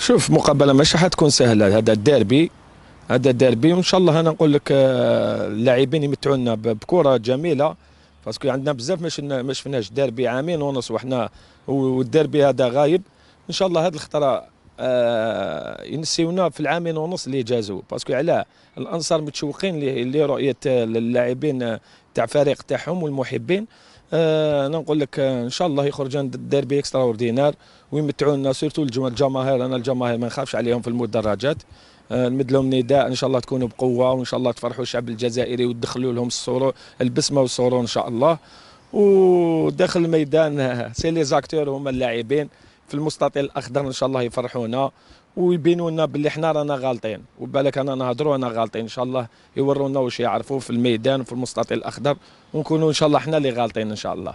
شوف مقابله ماشي حتكون سهله هذا الديربي هذا الديربي وان شاء الله انا نقول لك آه، اللاعبين يمتعونا بكره جميله باسكو عندنا بزاف مش ما شفناش ديربي عامين ونص وحنا والديربي هذا غايب ان شاء الله هذه الخطره آه، ينسيونا في العامين ونص اللي جازوا باسكو علاه الانصار متشوقين لرؤيه اللاعبين آه، تاع فريق تاعهم والمحبين آه، انا نقول لك ان شاء الله يخرج الديربي اكسترا اوردينار ويمتعونا سيرتو الجماهير انا الجماهير ما نخافش عليهم في المدرجات نمد لهم نداء ان شاء الله تكونوا بقوه وان شاء الله تفرحوا الشعب الجزائري وتدخلوا لهم السرور البسمه والسرور ان شاء الله وداخل الميدان سي لي زاكتور هما اللاعبين في المستطيل الاخضر ان شاء الله يفرحونا ويبينوا لنا باللي حنا رانا غالطين وبالك انا نهضروا انا غالطين ان شاء الله يورونا واش يعرفوا في الميدان في المستطيل الاخضر ونكونوا ان شاء الله حنا اللي غالطين ان شاء الله